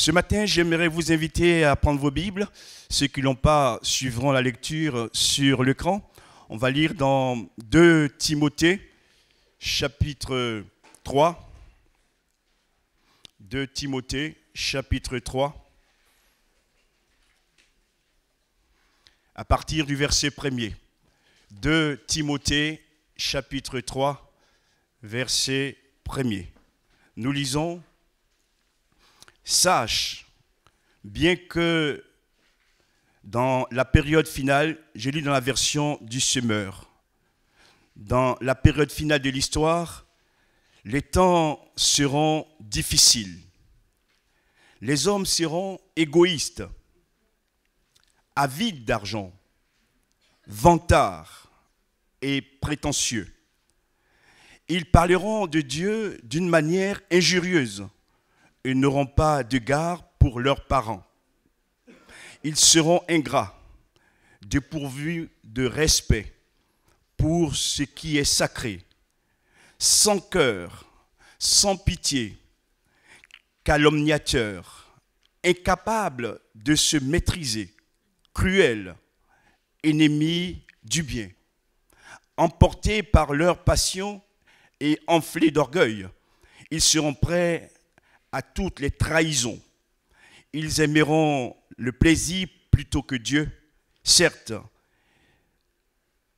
Ce matin, j'aimerais vous inviter à prendre vos Bibles. Ceux qui n'ont pas suivront la lecture sur l'écran. On va lire dans 2 Timothée, chapitre 3. 2 Timothée, chapitre 3. À partir du verset premier. 2 Timothée, chapitre 3, verset premier. Nous lisons sache, bien que dans la période finale, j'ai lu dans la version du semeur, dans la période finale de l'histoire, les temps seront difficiles. Les hommes seront égoïstes, avides d'argent, vantards et prétentieux. Ils parleront de Dieu d'une manière injurieuse ils n'auront pas garde pour leurs parents. Ils seront ingrats, dépourvus de respect pour ce qui est sacré, sans cœur, sans pitié, calomniateurs, incapables de se maîtriser, cruels, ennemis du bien, emportés par leur passion et enflés d'orgueil. Ils seront prêts à toutes les trahisons. Ils aimeront le plaisir plutôt que Dieu. Certes,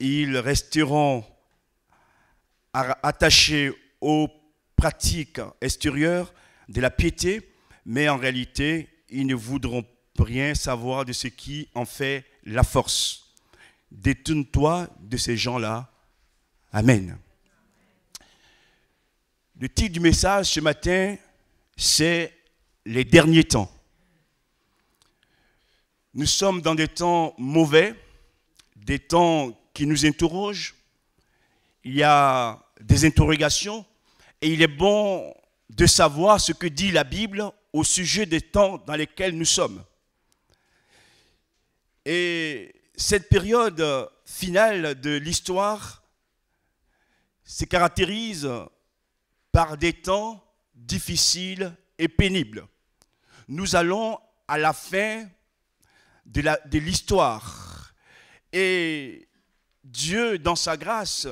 ils resteront attachés aux pratiques extérieures de la piété, mais en réalité, ils ne voudront rien savoir de ce qui en fait la force. Détourne-toi de ces gens-là. Amen. Le titre du message ce matin, c'est les derniers temps. Nous sommes dans des temps mauvais, des temps qui nous interrogent. Il y a des interrogations et il est bon de savoir ce que dit la Bible au sujet des temps dans lesquels nous sommes. Et cette période finale de l'histoire se caractérise par des temps difficile et pénible. Nous allons à la fin de l'histoire. Et Dieu, dans sa grâce,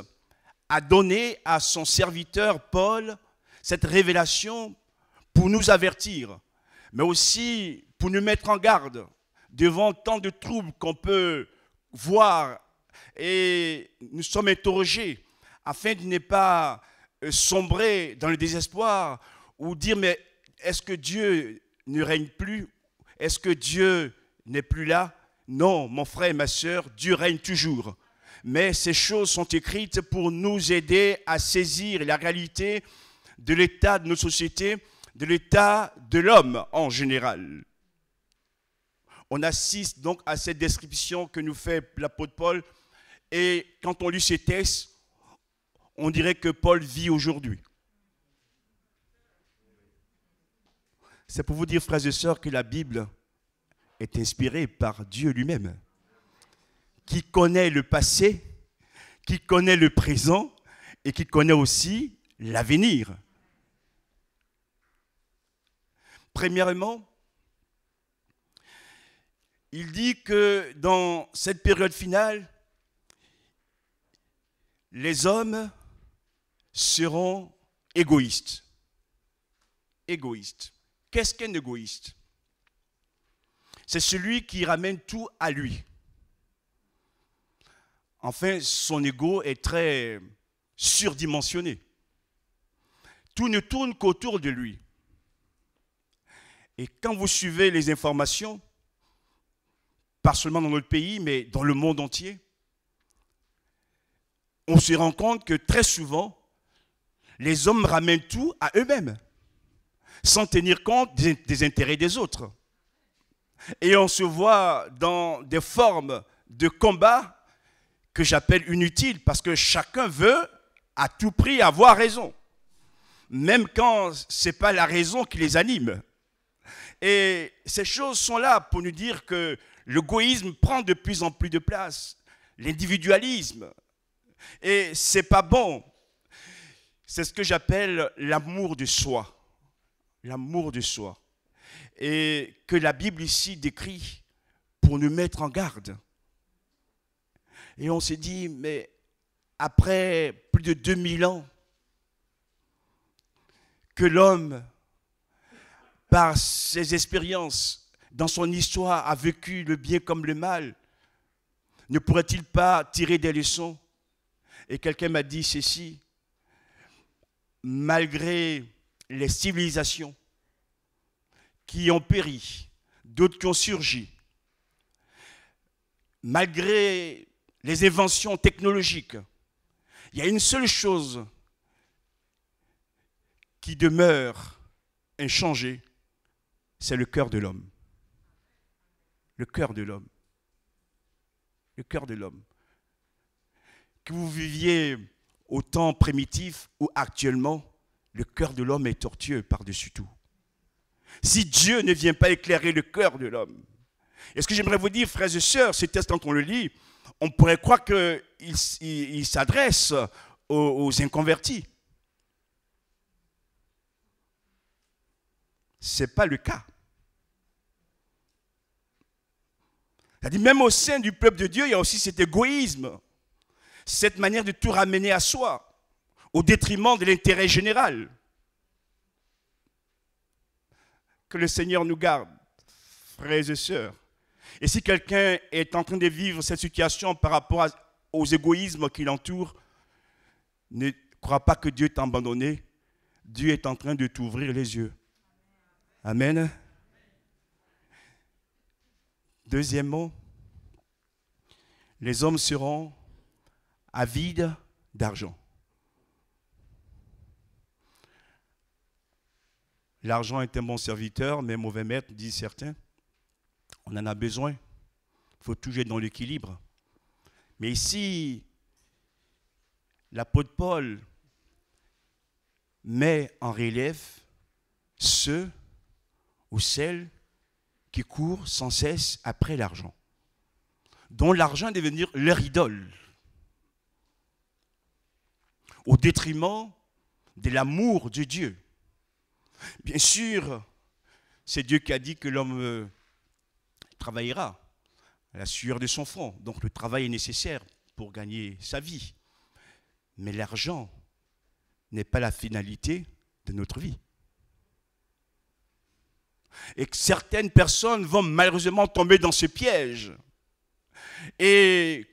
a donné à son serviteur Paul cette révélation pour nous avertir, mais aussi pour nous mettre en garde devant tant de troubles qu'on peut voir. Et nous sommes interrogés afin de ne pas euh, sombrer dans le désespoir ou dire, mais est-ce que Dieu ne règne plus Est-ce que Dieu n'est plus là Non, mon frère et ma soeur, Dieu règne toujours. Mais ces choses sont écrites pour nous aider à saisir la réalité de l'état de nos sociétés, de l'état de l'homme en général. On assiste donc à cette description que nous fait l'apôtre Paul, et quand on lit ces textes, on dirait que Paul vit aujourd'hui. C'est pour vous dire, frères et sœurs, que la Bible est inspirée par Dieu lui-même, qui connaît le passé, qui connaît le présent et qui connaît aussi l'avenir. Premièrement, il dit que dans cette période finale, les hommes seront égoïstes. Égoïstes. Qu'est-ce qu'un égoïste C'est celui qui ramène tout à lui. Enfin, son ego est très surdimensionné. Tout ne tourne qu'autour de lui. Et quand vous suivez les informations, pas seulement dans notre pays, mais dans le monde entier, on se rend compte que très souvent, les hommes ramènent tout à eux-mêmes sans tenir compte des, intérêts des autres. Et on se voit dans des formes de combat que j'appelle inutiles, parce que chacun veut à tout prix avoir raison, même quand ce n'est pas la raison qui les anime. Et ces choses sont là pour nous dire que l'égoïsme prend de plus en plus de place, l'individualisme. Et ce n'est pas bon. C'est ce que j'appelle l'amour de soi l'amour de soi, et que la Bible ici décrit pour nous mettre en garde. Et on s'est dit, mais après plus de 2000 ans, que l'homme, par ses expériences, dans son histoire, a vécu le bien comme le mal, ne pourrait-il pas tirer des leçons Et quelqu'un m'a dit ceci, malgré les civilisations qui ont péri, d'autres qui ont surgi, malgré les inventions technologiques, il y a une seule chose qui demeure inchangée, c'est le cœur de l'homme. Le cœur de l'homme. Le cœur de l'homme. Que vous viviez au temps primitif ou actuellement, le cœur de l'homme est tortueux par-dessus tout. Si Dieu ne vient pas éclairer le cœur de l'homme, est ce que j'aimerais vous dire, frères et sœurs, ce test quand on le lit, on pourrait croire qu'il s'adresse aux, inconvertis. Ce n'est pas le cas. cest même au sein du peuple de Dieu, il y a aussi cet égoïsme, cette manière de tout ramener à soi au détriment de l'intérêt général. Que le Seigneur nous garde, frères et sœurs. Et si quelqu'un est en train de vivre cette situation par rapport aux égoïsmes qui l'entourent, ne crois pas que Dieu t'a abandonné. Dieu est en train de t'ouvrir les yeux. Amen. Deuxièmement, les hommes seront avides d'argent. L'argent est un bon serviteur, mais mauvais maître, disent certains. On en a besoin. Il faut toujours être dans l'équilibre. Mais ici, de Paul met en relief ceux ou celles qui courent sans cesse après l'argent, dont l'argent est devenu leur idole, au détriment de l'amour de Dieu. Bien sûr, c'est Dieu qui a dit que l'homme euh, travaillera à la sueur de son front. Donc le travail est nécessaire pour gagner sa vie. Mais l'argent n'est pas la finalité de notre vie. Et certaines personnes vont malheureusement tomber dans ce piège et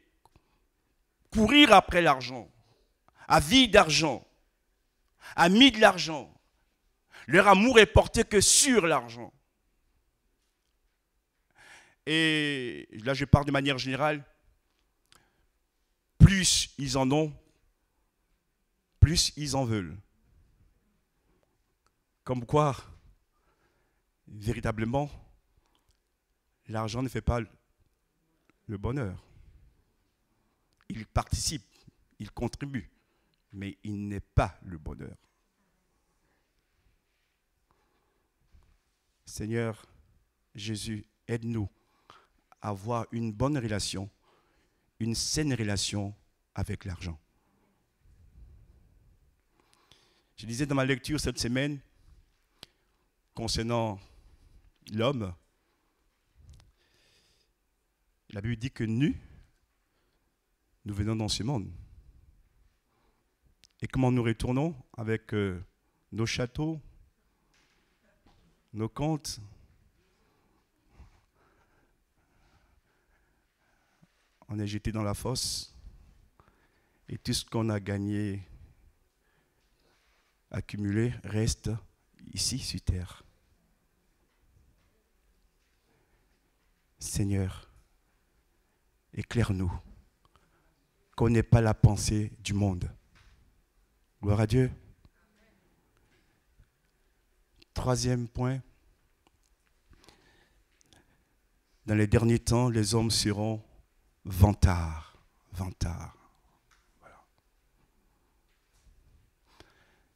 courir après l'argent, à vie d'argent, à mis de l'argent, leur amour est porté que sur l'argent. Et là, je parle de manière générale. Plus ils en ont, plus ils en veulent. Comme quoi, véritablement, l'argent ne fait pas le bonheur. Il participe, il contribue, mais il n'est pas le bonheur. Seigneur Jésus, aide-nous à avoir une bonne relation, une saine relation avec l'argent. Je disais dans ma lecture cette semaine concernant l'homme, la Bible dit que nu, nous venons dans ce monde. Et comment nous retournons avec euh, nos châteaux, nos comptes. On est jeté dans la fosse et tout ce qu'on a gagné, accumulé, reste ici sur terre. Seigneur, éclaire-nous qu'on n'ait pas la pensée du monde. Gloire à Dieu. Troisième point, Dans les derniers temps, les hommes seront vantards, vantards.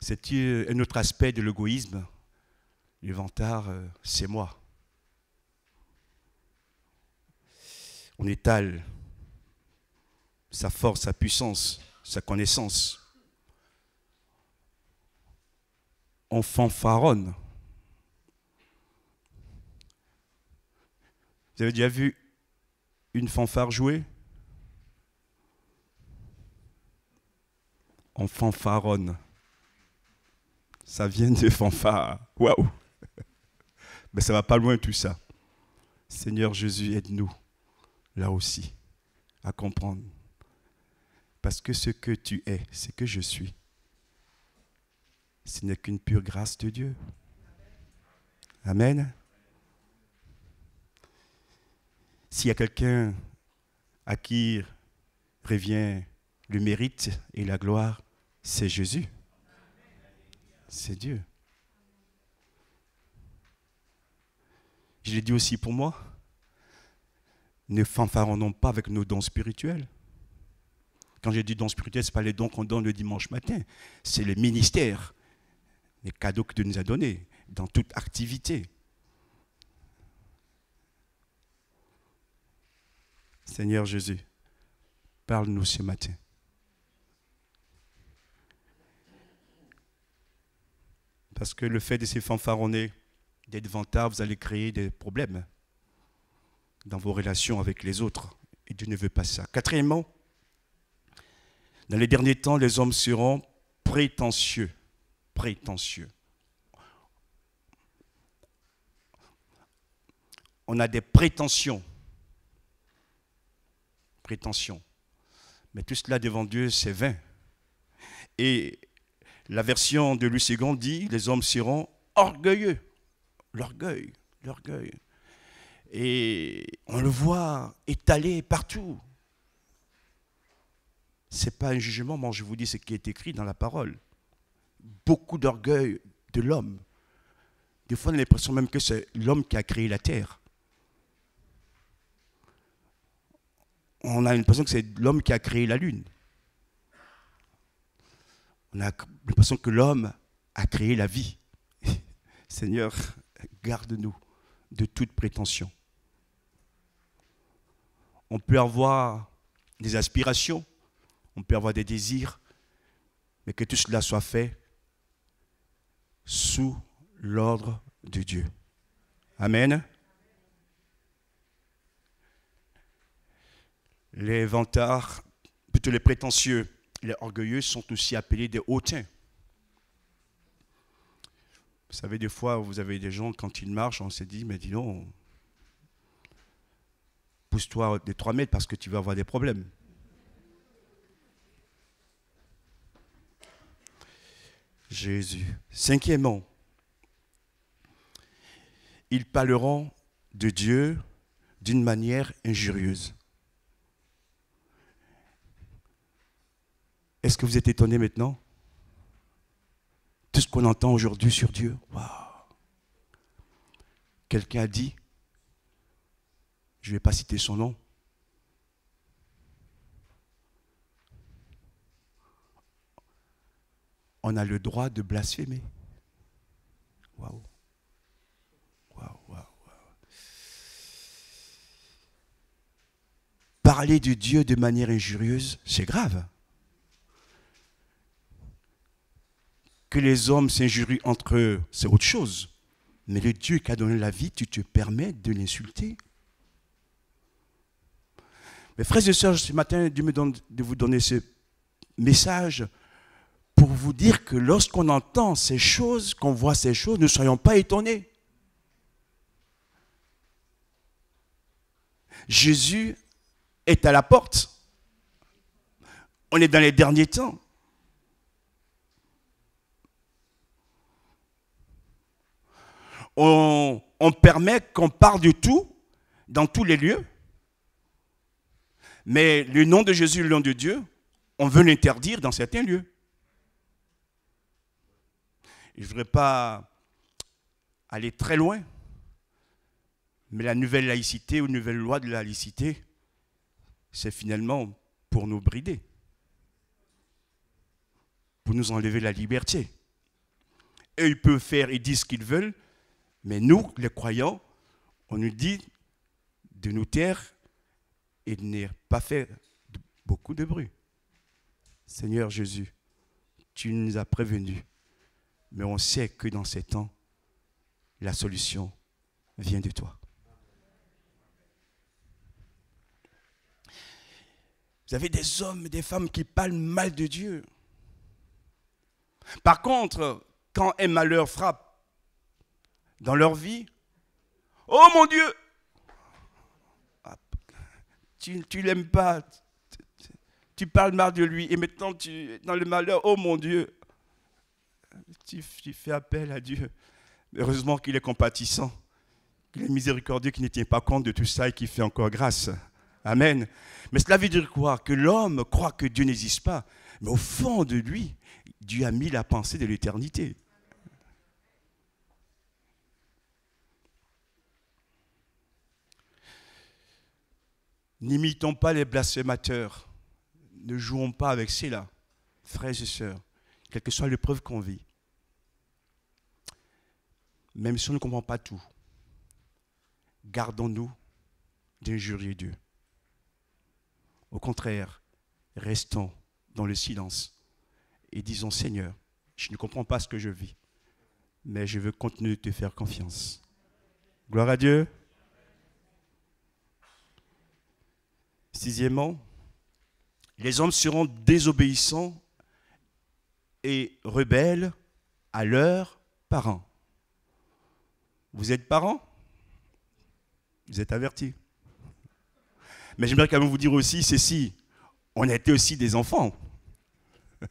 C'est un autre aspect de l'égoïsme. Le vantard, euh, c'est moi. On étale sa force, sa puissance, sa connaissance. On fanfaronne Vous avez déjà vu une fanfare jouer En fanfaronne. Ça vient de fanfare. Waouh Mais ça va pas loin tout ça. Seigneur Jésus, aide-nous là aussi à comprendre. Parce que ce que tu es, ce que je suis, ce n'est qu'une pure grâce de Dieu. Amen. S'il y a quelqu'un à qui revient le mérite et la gloire, c'est Jésus. C'est Dieu. Je l'ai dit aussi pour moi, ne fanfaronnons pas avec nos dons spirituels. Quand j'ai dit dons spirituels, ce n'est pas les dons qu'on donne le dimanche matin, c'est le ministère, les cadeaux que Dieu nous a donnés dans toute activité. Seigneur Jésus, parle-nous ce matin. Parce que le fait de ces fanfaronner, d'être vantard, vous allez créer des problèmes dans vos relations avec les autres. Et Dieu ne veut pas ça. Quatrièmement, dans les derniers temps, les hommes seront prétentieux. Prétentieux. On a des prétentions. Mais tout cela devant Dieu, c'est vain. Et la version de Lucie Gandhi, dit, les hommes seront orgueilleux. L'orgueil, l'orgueil. Et on le voit étalé partout. Ce n'est pas un jugement, moi je vous dis ce qui est écrit dans la parole. Beaucoup d'orgueil de l'homme. Des fois on a l'impression même que c'est l'homme qui a créé la terre. on a l'impression que c'est l'homme qui a créé la Lune. On a l'impression que l'homme a créé la vie. Seigneur, garde-nous de toute prétention. On peut avoir des aspirations, on peut avoir des désirs, mais que tout cela soit fait sous l'ordre de Dieu. Amen. Les vantards, plutôt les prétentieux, les orgueilleux sont aussi appelés des hautains. Vous savez, des fois, vous avez des gens, quand ils marchent, on s'est dit, mais dis donc, pousse-toi des trois mètres parce que tu vas avoir des problèmes. Jésus. Cinquièmement, ils parleront de Dieu d'une manière injurieuse. Est-ce que vous êtes étonné maintenant Tout ce qu'on entend aujourd'hui sur Dieu, waouh Quelqu'un a dit, je ne vais pas citer son nom, on a le droit de blasphémer. Waouh Waouh, waouh, Parler de Dieu de manière injurieuse, c'est grave. que les hommes s'injurient entre eux, c'est autre chose. Mais le Dieu qui a donné la vie, tu te permets de l'insulter. Mes frères et sœurs, ce matin, Dieu me donne de vous donner ce message pour vous dire que lorsqu'on entend ces choses, qu'on voit ces choses, ne soyons pas étonnés. Jésus est à la porte. On est dans les derniers temps. on, permet qu'on parle de tout dans tous les lieux. Mais le nom de Jésus, le nom de Dieu, on veut l'interdire dans certains lieux. Je ne voudrais pas aller très loin, mais la nouvelle laïcité ou nouvelle loi de la laïcité, c'est finalement pour nous brider, pour nous enlever la liberté. Et ils peuvent faire, ils disent ce qu'ils veulent, mais nous, les croyants, on nous dit de nous taire et de ne pas faire beaucoup de bruit. Seigneur Jésus, tu nous as prévenus, mais on sait que dans ces temps, la solution vient de toi. Vous avez des hommes et des femmes qui parlent mal de Dieu. Par contre, quand un malheur frappe, dans leur vie. Oh mon Dieu ah, Tu, l'aimes pas, tu parles mal de lui et maintenant tu dans le malheur, oh mon Dieu, tu, tu fais appel à Dieu. Heureusement qu'il est compatissant, qu'il est miséricordieux, qu'il ne tient pas compte de tout ça et qu'il fait encore grâce. Amen. Mais cela veut dire quoi Que l'homme croit que Dieu n'existe pas, mais au fond de lui, Dieu a mis la pensée de l'éternité. N'imitons pas les blasphémateurs. Ne jouons pas avec cela, frères et sœurs, quelle que soit l'épreuve qu'on vit. Même si on ne comprend pas tout, gardons-nous d'injurier Dieu. Au contraire, restons dans le silence et disons Seigneur, je ne comprends pas ce que je vis, mais je veux continuer de te faire confiance. Gloire à Dieu. Sixièmement, les hommes seront désobéissants et rebelles à leurs parents. Vous êtes parents Vous êtes avertis. Mais j'aimerais quand même vous dire aussi ceci, on était aussi des enfants.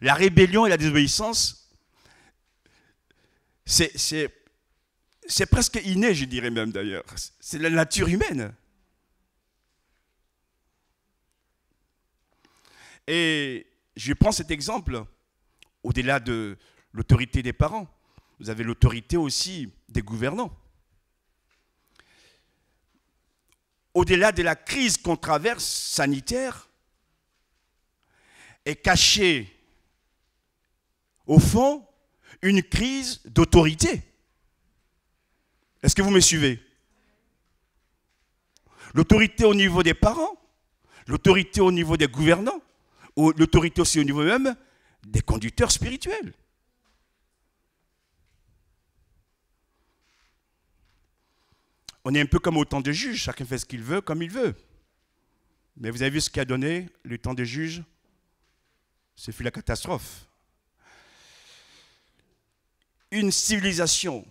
la rébellion et la désobéissance, c'est presque inné, je dirais même d'ailleurs. C'est la nature humaine. Et je prends cet exemple, au-delà de l'autorité des parents, vous avez l'autorité aussi des gouvernants. Au-delà de la crise qu'on traverse sanitaire, est cachée, au fond, une crise d'autorité. Est-ce que vous me suivez L'autorité au niveau des parents, l'autorité au niveau des gouvernants, l'autorité aussi au niveau même des conducteurs spirituels. On est un peu comme au temps des juges, chacun fait ce qu'il veut, comme il veut. Mais vous avez vu ce qu'a donné le temps des juges Ce fut la catastrophe. Une civilisation,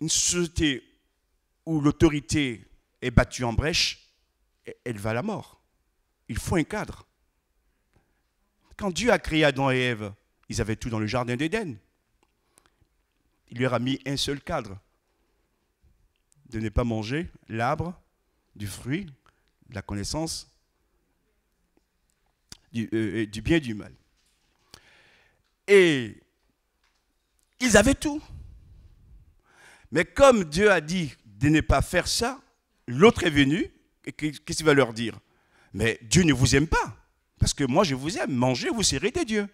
une société où l'autorité est battue en brèche, elle va à la mort. Il faut un cadre. Quand Dieu a créé Adam et Ève, ils avaient tout dans le jardin d'Éden. Il leur a mis un seul cadre de ne pas manger l'arbre du fruit, de la connaissance du, euh, bien et du mal. Et ils avaient tout. Mais comme Dieu a dit de ne pas faire ça, l'autre est venu, et qu'est-ce qu'il va leur dire Mais Dieu ne vous aime pas. Parce que moi, je vous aime. Mangez, vous serez des dieux.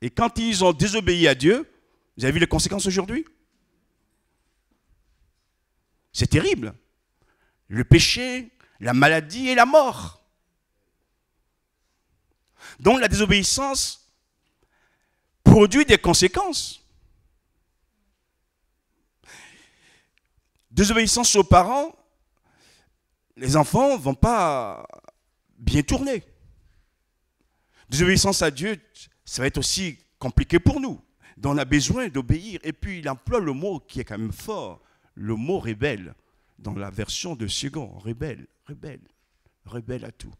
Et quand ils ont désobéi à Dieu, vous avez vu les conséquences aujourd'hui C'est terrible. Le péché, la maladie et la mort. Donc la désobéissance produit des conséquences. Désobéissance aux parents, les enfants ne vont pas bien tourner désobéissance à Dieu, ça va être aussi compliqué pour nous. Donc on a besoin d'obéir. Et puis il emploie le mot qui est quand même fort, le mot rebelle, dans la version de second, rebelle, rebelle, rebelle à tout.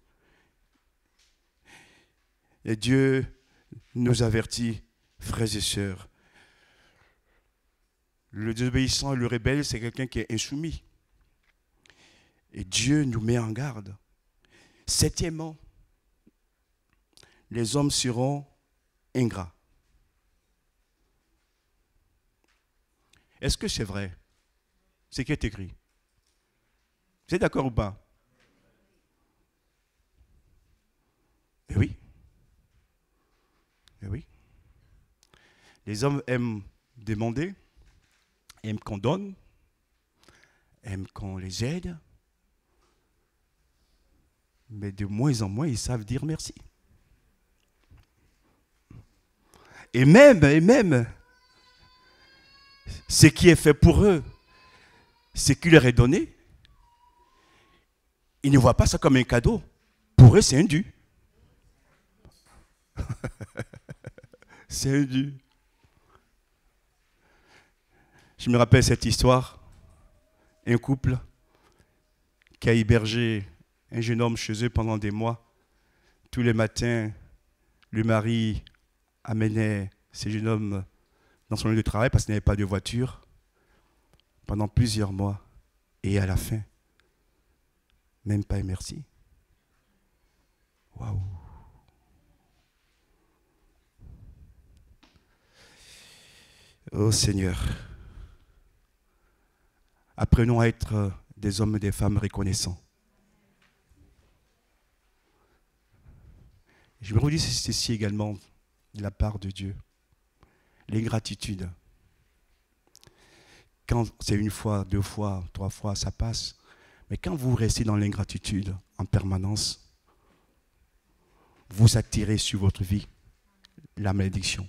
Et Dieu nous avertit, frères et sœurs. Le désobéissant et le rebelle, c'est quelqu'un qui est insoumis. Et Dieu nous met en garde. Septièmement, les hommes seront ingrats. Est-ce que c'est vrai ce qui est écrit Vous êtes d'accord ou pas Eh oui. Eh oui. Les hommes aiment demander, aiment qu'on donne, aiment qu'on les aide, mais de moins en moins ils savent dire merci. et même, et même, ce qui est fait pour eux, ce qui leur est donné, ils ne voient pas ça comme un cadeau. Pour eux, c'est un dû. c'est un dû. Je me rappelle cette histoire. Un couple qui a hébergé un jeune homme chez eux pendant des mois. Tous les matins, le mari amenait ces jeunes hommes dans son lieu de travail parce qu'il n'avait pas de voiture pendant plusieurs mois. Et à la fin, même pas et merci. Waouh! Oh Seigneur, apprenons à être des hommes et des femmes reconnaissants. Je me redis ceci également de la part de Dieu. l'ingratitude Quand c'est une fois, deux fois, trois fois, ça passe. Mais quand vous restez dans l'ingratitude en permanence, vous attirez sur votre vie la malédiction.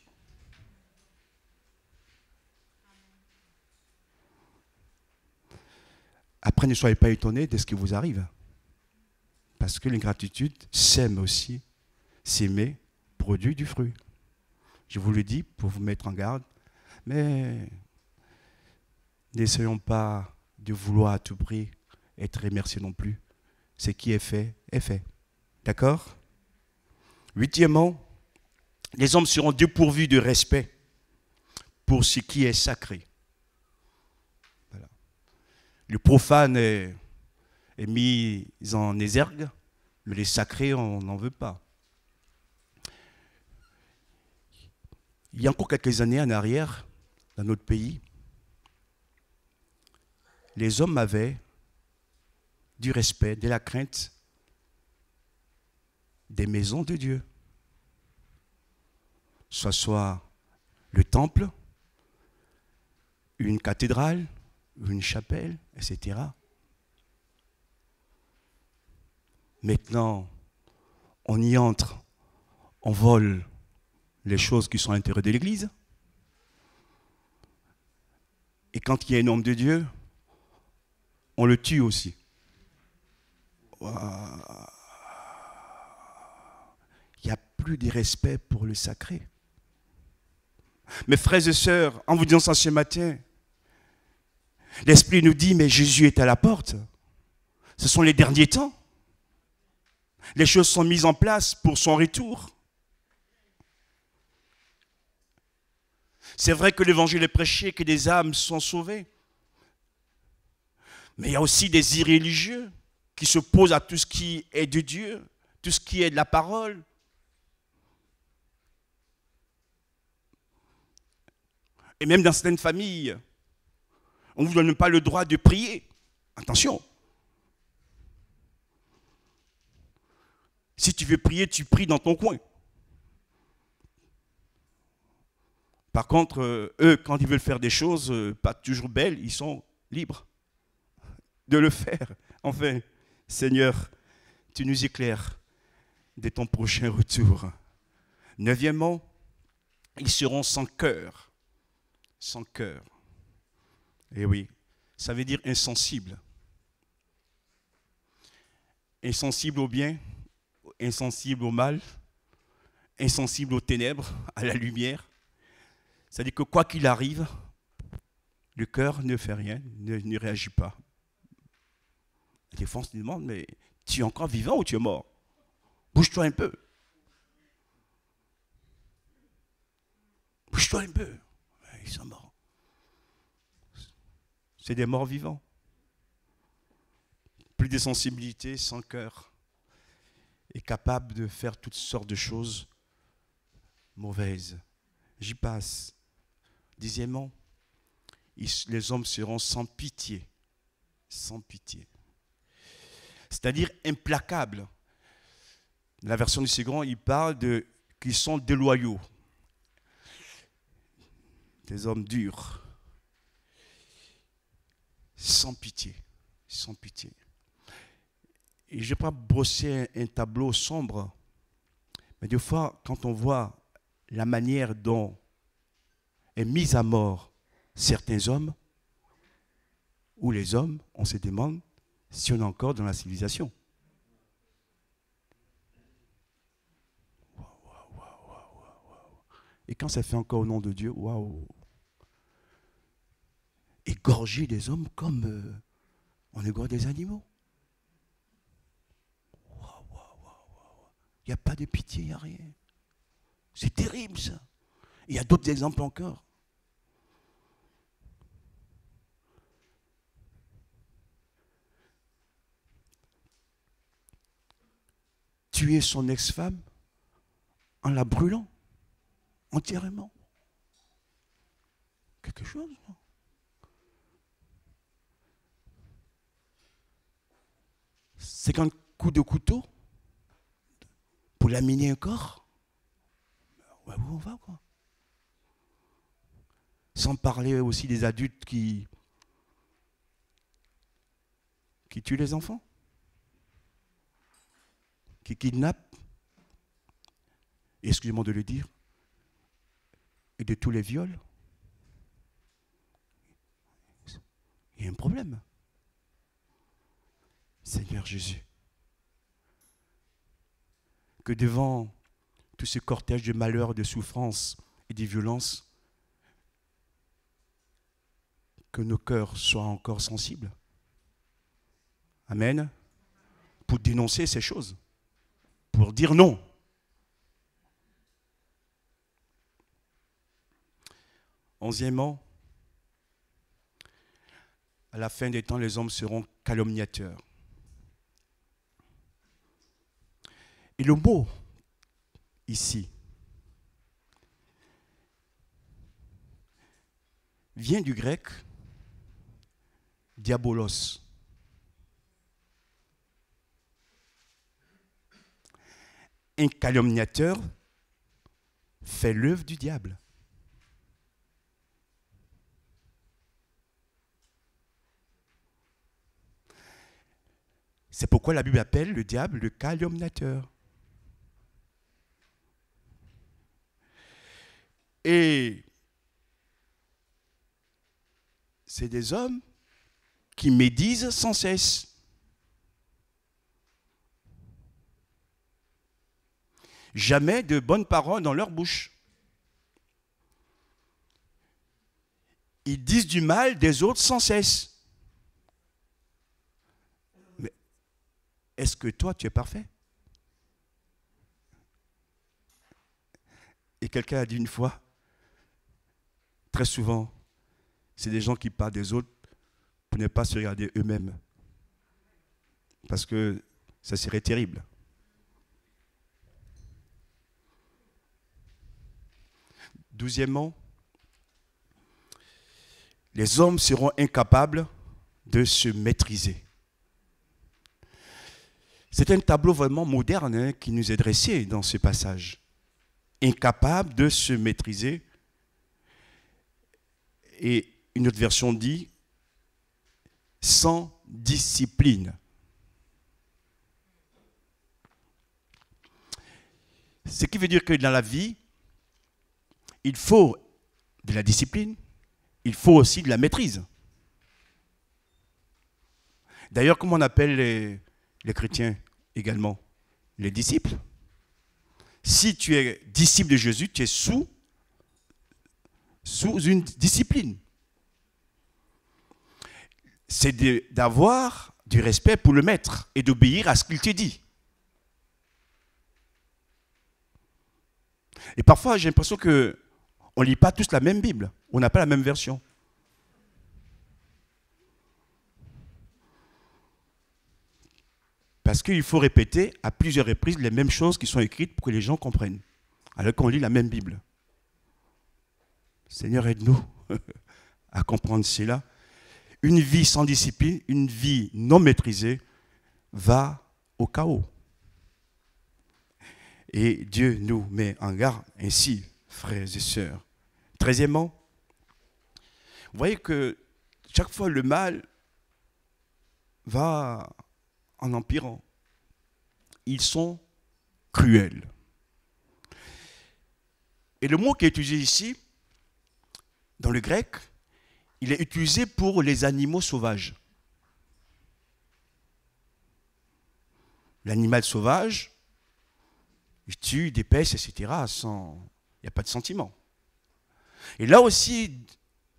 Après, ne soyez pas étonnés de ce qui vous arrive. Parce que l'ingratitude s'aime aussi. S'aimer produit du fruit. Je vous le dis pour vous mettre en garde. Mais n'essayons pas de vouloir à tout prix être remercié non plus. Ce qui est fait est fait. D'accord Huitièmement, les hommes seront dépourvus de respect pour ce qui est sacré. Voilà. Le profane est, mis en exergue, mais les sacrés, on n'en veut pas. Il y a encore quelques années en arrière, dans notre pays, les hommes avaient du respect, de la crainte des maisons de Dieu. Ce soit le temple, une cathédrale, une chapelle, etc. Maintenant, on y entre, on vole, les choses qui sont à l'intérieur de l'Église. Et quand il y a un homme de Dieu, on le tue aussi. Il n'y a plus de respect pour le sacré. Mes frères et sœurs, en vous disant ça ce matin, l'Esprit nous dit, mais Jésus est à la porte. Ce sont les derniers temps. Les choses sont mises en place pour son retour. C'est vrai que l'évangile est prêché, que des âmes sont sauvées. Mais il y a aussi des irréligieux qui s'opposent à tout ce qui est de Dieu, tout ce qui est de la parole. Et même dans certaines familles, on ne vous donne pas le droit de prier. Attention. Si tu veux prier, tu pries dans ton coin. Par contre, euh, eux, quand ils veulent faire des choses euh, pas toujours belles, ils sont libres de le faire. Enfin, Seigneur, tu nous éclaires de ton prochain retour. Neuvièmement, ils seront sans cœur. Sans cœur. Eh oui, ça veut dire insensible. Insensible au bien, insensible au mal, insensible aux ténèbres, à la lumière, c'est-à-dire que quoi qu'il arrive, le cœur ne fait rien, ne, réagit pas. La défense nous demande, mais tu es encore vivant ou tu es mort Bouge-toi un peu. Bouge-toi un peu. Ils sont morts. C'est des morts vivants. Plus de sensibilité, sans cœur. Et capable de faire toutes sortes de choses mauvaises. J'y passe. Dixièmement, les hommes seront sans pitié, sans pitié, c'est-à-dire implacables. la version du second, il parle de qu'ils sont déloyaux, des hommes durs, sans pitié, sans pitié. Et je ne vais pas brosser un tableau sombre, mais des fois, quand on voit la manière dont est mis à mort certains hommes, ou les hommes, on se demande si on est encore dans la civilisation. Et quand ça fait encore au nom de Dieu, waouh Égorger des hommes comme euh, on égorge des animaux. Il n'y a pas de pitié, il n'y a rien. C'est terrible ça. Il y a d'autres exemples encore. tuer son ex-femme en la brûlant entièrement. Quelque chose, non qu'un coup de couteau pour laminer un corps ouais, Où on va, quoi Sans parler aussi des adultes qui, qui tuent les enfants qui kidnappe, excusez-moi de le dire, et de tous les viols, il y a un problème. Seigneur Jésus, que devant tout ce cortège de malheurs, de souffrances et de violences, que nos cœurs soient encore sensibles. Amen. Pour dénoncer ces choses pour dire non. Onzièmement, à la fin des temps, les hommes seront calomniateurs. Et le mot ici vient du grec diabolos. un calomniateur fait l'œuvre du diable. C'est pourquoi la Bible appelle le diable le calomniateur. Et c'est des hommes qui médisent sans cesse. jamais de bonnes paroles dans leur bouche. Ils disent du mal des autres sans cesse. Mais est-ce que toi, tu es parfait Et quelqu'un a dit une fois, très souvent, c'est des gens qui parlent des autres pour ne pas se regarder eux-mêmes. Parce que ça serait terrible. Douzièmement, les hommes seront incapables de se maîtriser. C'est un tableau vraiment moderne hein, qui nous est dressé dans ce passage. Incapable de se maîtriser. Et une autre version dit, sans discipline. Ce qui veut dire que dans la vie, il faut de la discipline, il faut aussi de la maîtrise. D'ailleurs, comme on appelle les, chrétiens également Les disciples. Si tu es disciple de Jésus, tu es sous, sous une discipline. C'est d'avoir du respect pour le maître et d'obéir à ce qu'il te dit. Et parfois, j'ai l'impression que on ne lit pas tous la même Bible. On n'a pas la même version. Parce qu'il faut répéter à plusieurs reprises les mêmes choses qui sont écrites pour que les gens comprennent, alors qu'on lit la même Bible. Seigneur, aide-nous à comprendre cela. Une vie sans discipline, une vie non maîtrisée, va au chaos. Et Dieu nous met en garde ainsi frères et sœurs. Treizièmement, vous voyez que chaque fois le mal va en empirant. Ils sont cruels. Et le mot qui est utilisé ici, dans le grec, il est utilisé pour les animaux sauvages. L'animal sauvage, il tue des pèses, etc., sans, il n'y a pas de sentiment. Et là aussi,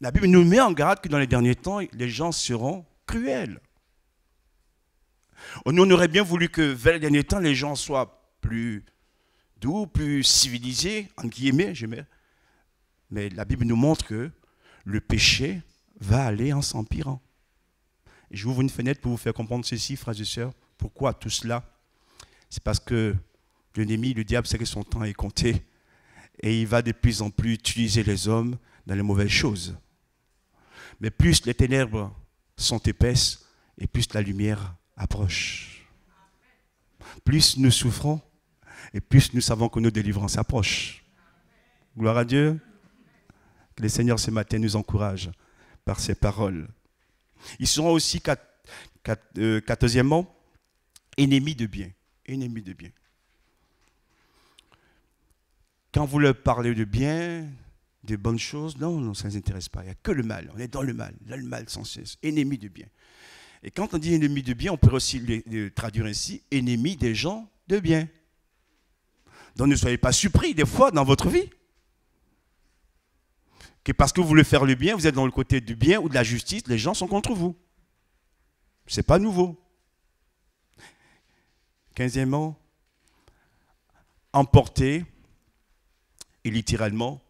la Bible nous met en garde que dans les derniers temps, les gens seront cruels. Nous, on aurait bien voulu que vers les derniers temps, les gens soient plus doux, plus civilisés, en guillemets, j'aimais. Mais la Bible nous montre que le péché va aller en s'empirant. ouvre une fenêtre pour vous faire comprendre ceci, frères et sœurs. Pourquoi tout cela C'est parce que l'ennemi, le diable, sait que son temps est compté et il va de plus en plus utiliser les hommes dans les mauvaises choses. Mais plus les ténèbres sont épaisses et plus la lumière approche. Plus nous souffrons et plus nous savons que nos délivrances approchent. Gloire à Dieu. Que le Seigneur ce matin nous encourage par ses paroles. Ils seront aussi, euh, quatorzièmement, ennemis de bien. Ennemis de bien. Quand vous leur parlez de bien, de bonnes choses, non, ça ne les intéresse pas. Il n'y a que le mal. On est dans le mal. Là, le mal sans cesse. Ennemi du bien. Et quand on dit ennemi du bien, on peut aussi le traduire ainsi ennemi des gens de bien. Donc ne soyez pas surpris des fois dans votre vie. Que parce que vous voulez faire le bien, vous êtes dans le côté du bien ou de la justice, les gens sont contre vous. Ce n'est pas nouveau. Quinzièmement, emporter et littéralement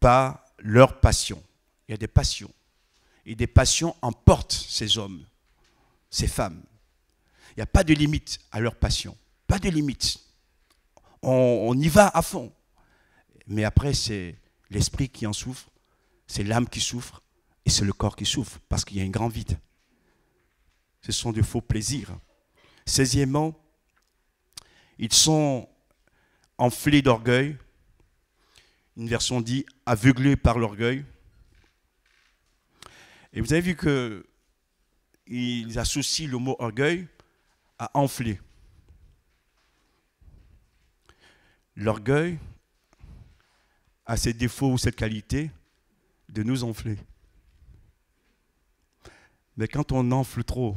par leur passion. Il y a des passions. Et des passions emportent ces hommes, ces femmes. Il n'y a pas de limite à leur passion. Pas de limite. On, y va à fond. Mais après, c'est l'esprit qui en souffre, c'est l'âme qui souffre et c'est le corps qui souffre parce qu'il y a un grand vide. Ce sont de faux plaisirs. Seizièmement, ils sont enflés d'orgueil, une version dit aveuglé par l'orgueil. Et vous avez vu que ils associent le mot orgueil à enfler. L'orgueil a ses défauts ou cette qualité de nous enfler. Mais quand on enfle trop,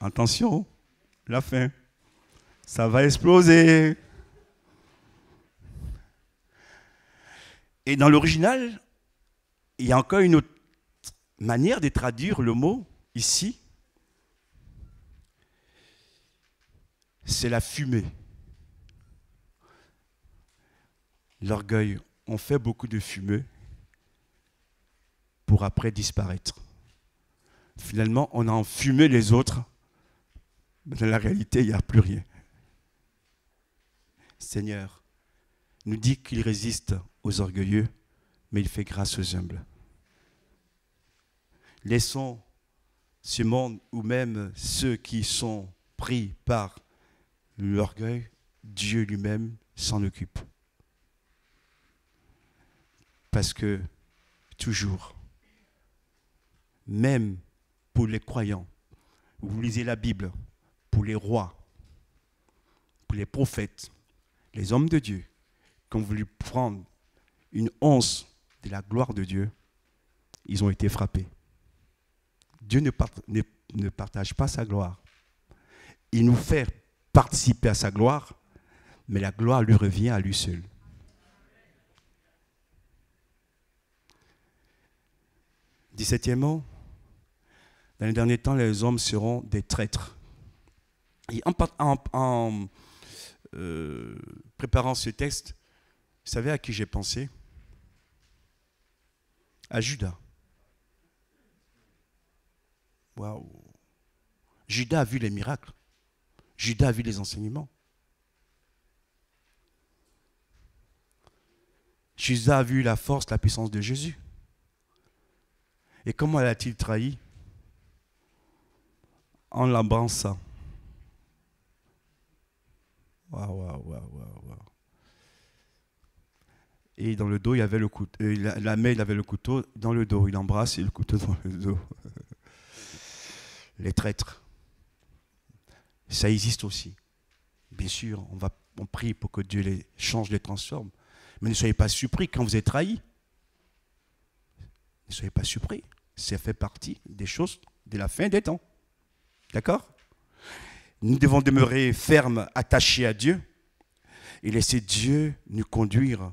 attention, la fin, ça va exploser. Et dans l'original, il y a encore une autre manière de traduire le mot ici. C'est la fumée. L'orgueil, on fait beaucoup de fumée pour après disparaître. Finalement, on a enfumé les autres, mais dans la réalité, il n'y a plus rien. Seigneur nous dit qu'il résiste aux orgueilleux, mais il fait grâce aux humbles. Laissons ce monde ou même ceux qui sont pris par l'orgueil, Dieu lui-même s'en occupe. Parce que toujours, même pour les croyants, vous lisez la Bible, pour les rois, pour les prophètes, les hommes de Dieu, ont voulu prendre une once de la gloire de Dieu, ils ont été frappés. Dieu ne, partage pas sa gloire. Il nous fait participer à sa gloire, mais la gloire lui revient à lui seul. Dix-septièmement, dans les derniers temps, les hommes seront des traîtres. Et en, euh, préparant ce texte, vous savez à qui j'ai pensé à Judas. Waouh. Judas a vu les miracles. Judas a vu les enseignements. Judas a vu la force, la puissance de Jésus. Et comment l'a-t-il trahi En l'embrassant. Waouh, waouh, waouh, waouh. Et dans le dos, il y avait le couteau. La, la main, il avait le couteau dans le dos. Il embrasse et le couteau dans le dos. Les traîtres. Ça existe aussi. Bien sûr, on, on prie pour que Dieu les change, les transforme. Mais ne soyez pas surpris quand vous êtes trahi. Ne soyez pas surpris. Ça fait partie des choses de la fin des temps. D'accord Nous devons demeurer fermes, attachés à Dieu et laisser Dieu nous conduire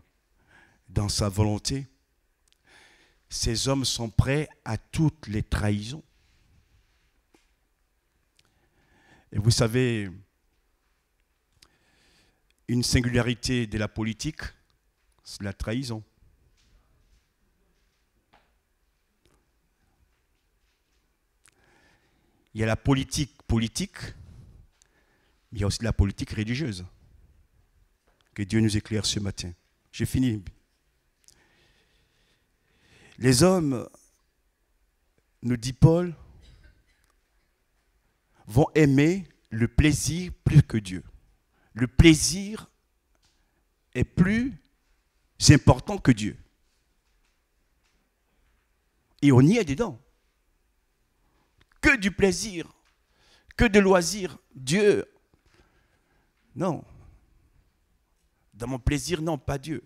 dans sa volonté. Ces hommes sont prêts à toutes les trahisons. Et vous savez, une singularité de la politique, c'est la trahison. Il y a la politique politique, mais il y a aussi la politique religieuse. Que Dieu nous éclaire ce matin. J'ai fini. Les hommes, nous dit Paul, vont aimer le plaisir plus que Dieu. Le plaisir est plus important que Dieu. Et on y est dedans. Que du plaisir, que de loisirs. Dieu. Non. Dans mon plaisir, non, pas Dieu.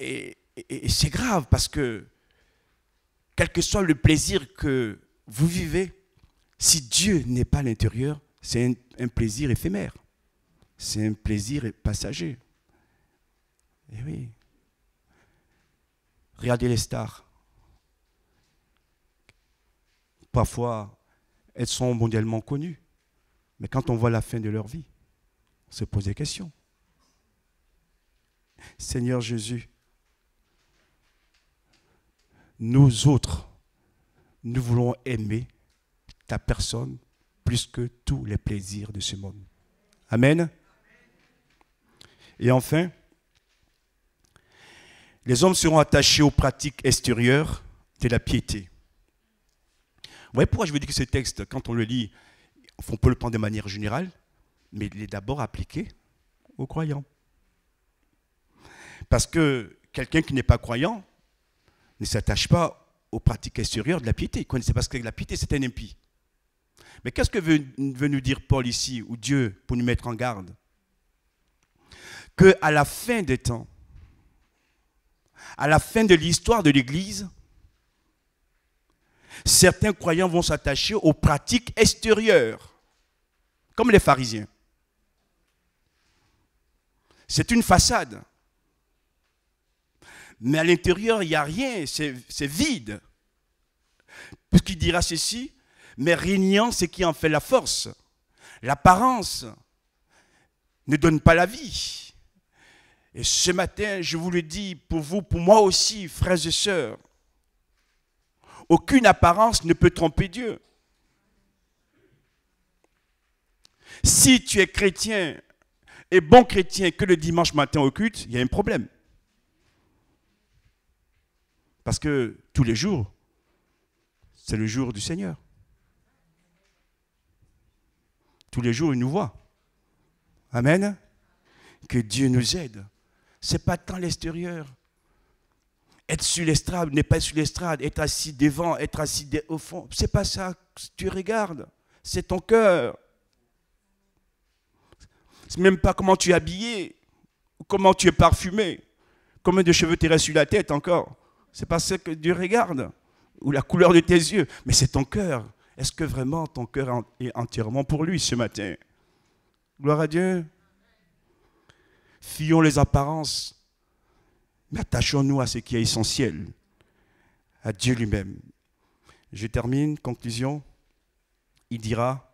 Et et, c'est grave parce que, quel que soit le plaisir que vous vivez, si Dieu n'est pas à l'intérieur, c'est un, plaisir éphémère. C'est un plaisir passager. Eh oui. Regardez les stars. Parfois, elles sont mondialement connues. Mais quand on voit la fin de leur vie, on se pose des questions. Seigneur Jésus, nous autres, nous voulons aimer ta personne plus que tous les plaisirs de ce monde. Amen. Et enfin, les hommes seront attachés aux pratiques extérieures de la piété. Vous voyez pourquoi je vous dis que ce texte, quand on le lit, on peut le prendre de manière générale, mais il est d'abord appliqué aux croyants. Parce que quelqu'un qui n'est pas croyant, ne s'attache pas aux pratiques extérieures de la piété. Il ne pas ce que la piété, c'est un impie. Mais qu'est-ce que veut, veut, nous dire Paul ici, ou Dieu, pour nous mettre en garde Que à la fin des temps, à la fin de l'histoire de l'Église, certains croyants vont s'attacher aux pratiques extérieures, comme les pharisiens. C'est une façade mais à l'intérieur, il n'y a rien, c'est vide. Puisqu'il dira ceci, mais régnant, c'est qui en fait la force. L'apparence ne donne pas la vie. Et ce matin, je vous le dis pour vous, pour moi aussi, frères et sœurs, aucune apparence ne peut tromper Dieu. Si tu es chrétien et bon chrétien que le dimanche matin au culte, il y a un problème. Parce que tous les jours, c'est le jour du Seigneur. Tous les jours, il nous voit. Amen. Que Dieu nous aide. Ce n'est pas tant l'extérieur. Être sur l'estrade, n'est pas sur l'estrade. Être assis devant, être assis au fond. C'est pas ça tu regardes. C'est ton cœur. Ce n'est même pas comment tu es habillé, comment tu es parfumé, combien de cheveux tu restent sur la tête encore. C'est pas ce que Dieu regarde, ou la couleur de tes yeux, mais c'est ton cœur. Est-ce que vraiment ton cœur est entièrement pour lui ce matin Gloire à Dieu. Fuyons les apparences, mais attachons-nous à ce qui est essentiel, à Dieu lui-même. Je termine, conclusion. Il dira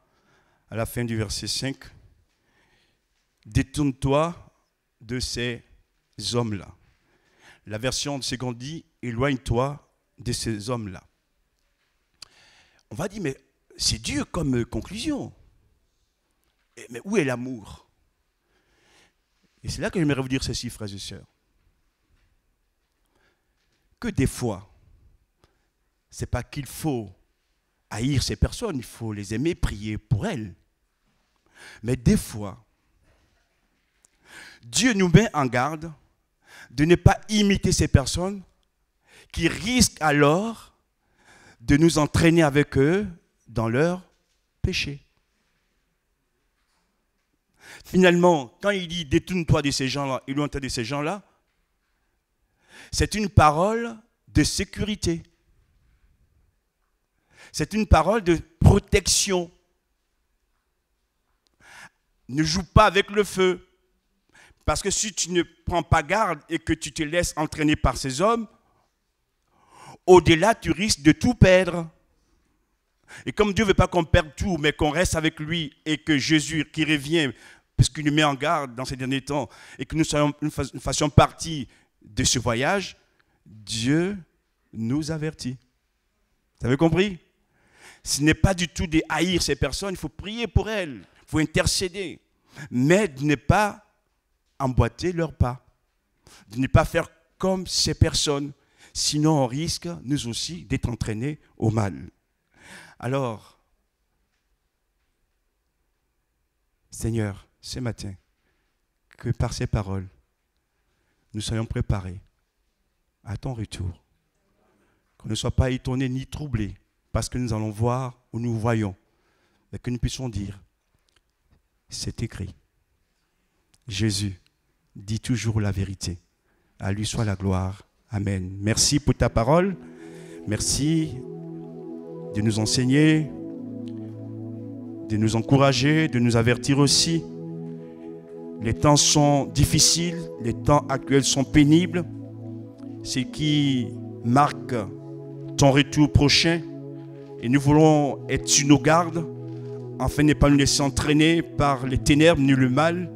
à la fin du verset 5, Détourne-toi de ces hommes-là la version de qu'on dit Éloigne-toi de ces hommes-là. On va dire Mais c'est Dieu comme conclusion. Mais où est l'amour Et c'est là que j'aimerais vous dire ceci, frères et sœurs. Que des fois, c'est pas qu'il faut haïr ces personnes, il faut les aimer, prier pour elles. Mais des fois, Dieu nous met en garde de ne pas imiter ces personnes qui risquent alors de nous entraîner avec eux dans leur péché. Finalement, quand il dit détourne-toi de ces gens-là, il toi de ces gens-là, c'est une parole de sécurité. C'est une parole de protection. Ne joue pas avec le feu. Parce que si tu ne prends pas garde et que tu te laisses entraîner par ces hommes, au-delà, tu risques de tout perdre. Et comme Dieu ne veut pas qu'on perde tout, mais qu'on reste avec lui et que Jésus qui revient, parce qu'il nous met en garde dans ces derniers temps, et que nous, soyons, fassions partie de ce voyage, Dieu nous avertit. Vous avez compris Ce n'est pas du tout de haïr ces personnes, il faut prier pour elles, il faut intercéder, mais ne pas emboîter leurs pas, de ne pas faire comme ces personnes, sinon on risque, nous aussi, d'être entraînés au mal. Alors, Seigneur, ce matin, que par ces paroles, nous soyons préparés à ton retour. Qu'on ne soit pas étonnés ni troublés parce que nous allons voir où nous voyons, et que nous puissions dire, c'est écrit. Jésus dis toujours la vérité. À lui soit la gloire. Amen. Merci pour ta parole. Merci de nous enseigner, de nous encourager, de nous avertir aussi. Les temps sont difficiles, les temps actuels sont pénibles. Ce qui marque ton retour prochain. Et nous voulons être sur nos gardes, afin de ne pas nous laisser entraîner par les ténèbres ni le mal,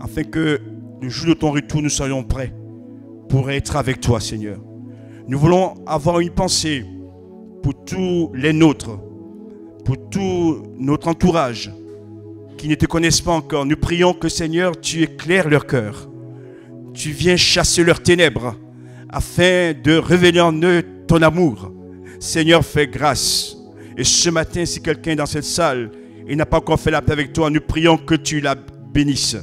afin que le jour de ton retour, nous soyons prêts pour être avec toi, Seigneur. Nous voulons avoir une pensée pour tous les nôtres, pour tout notre entourage qui ne te connaissent pas encore. Nous prions que, Seigneur, tu éclaires leur cœur. Tu viens chasser leurs ténèbres afin de révéler en eux ton amour. Seigneur, fais grâce. Et ce matin, si quelqu'un dans cette salle et n'a pas encore fait la paix avec toi, nous prions que tu la bénisses.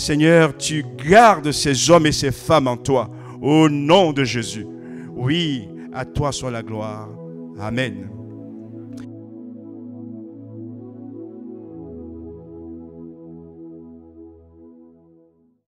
Seigneur, tu gardes ces hommes et ces femmes en toi. Au nom de Jésus. Oui, à toi soit la gloire. Amen.